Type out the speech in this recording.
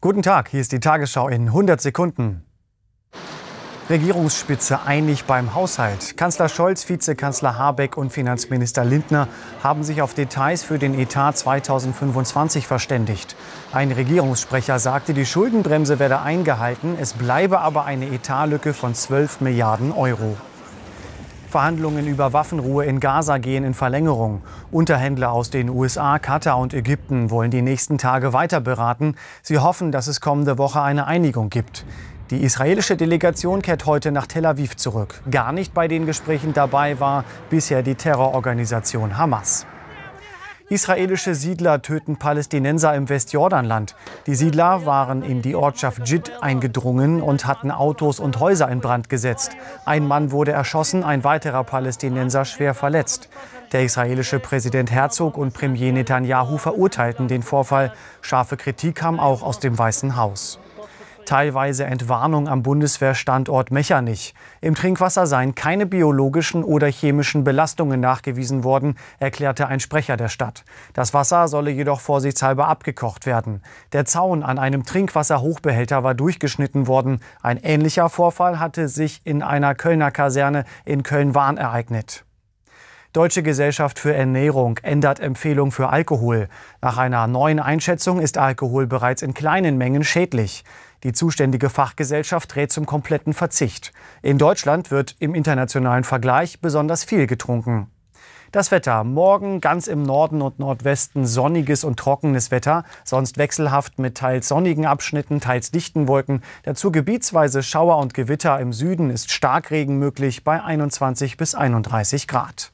Guten Tag, hier ist die Tagesschau in 100 Sekunden. Regierungsspitze einig beim Haushalt. Kanzler Scholz, Vizekanzler Habeck und Finanzminister Lindner haben sich auf Details für den Etat 2025 verständigt. Ein Regierungssprecher sagte, die Schuldenbremse werde eingehalten, es bleibe aber eine Etatlücke von 12 Milliarden Euro. Verhandlungen über Waffenruhe in Gaza gehen in Verlängerung. Unterhändler aus den USA, Katar und Ägypten wollen die nächsten Tage weiter beraten. Sie hoffen, dass es kommende Woche eine Einigung gibt. Die israelische Delegation kehrt heute nach Tel Aviv zurück. Gar nicht bei den Gesprächen dabei war bisher die Terrororganisation Hamas. Israelische Siedler töten Palästinenser im Westjordanland. Die Siedler waren in die Ortschaft Jid eingedrungen und hatten Autos und Häuser in Brand gesetzt. Ein Mann wurde erschossen, ein weiterer Palästinenser schwer verletzt. Der israelische Präsident Herzog und Premier Netanyahu verurteilten den Vorfall. Scharfe Kritik kam auch aus dem Weißen Haus. Teilweise Entwarnung am Bundeswehrstandort Mechernich. Im Trinkwasser seien keine biologischen oder chemischen Belastungen nachgewiesen worden, erklärte ein Sprecher der Stadt. Das Wasser solle jedoch vorsichtshalber abgekocht werden. Der Zaun an einem Trinkwasserhochbehälter war durchgeschnitten worden. Ein ähnlicher Vorfall hatte sich in einer Kölner Kaserne in Köln-Wahn ereignet. Deutsche Gesellschaft für Ernährung ändert Empfehlung für Alkohol. Nach einer neuen Einschätzung ist Alkohol bereits in kleinen Mengen schädlich. Die zuständige Fachgesellschaft rät zum kompletten Verzicht. In Deutschland wird im internationalen Vergleich besonders viel getrunken. Das Wetter. Morgen ganz im Norden und Nordwesten sonniges und trockenes Wetter, sonst wechselhaft mit teils sonnigen Abschnitten, teils dichten Wolken. Dazu gebietsweise Schauer und Gewitter. Im Süden ist Starkregen möglich bei 21 bis 31 Grad.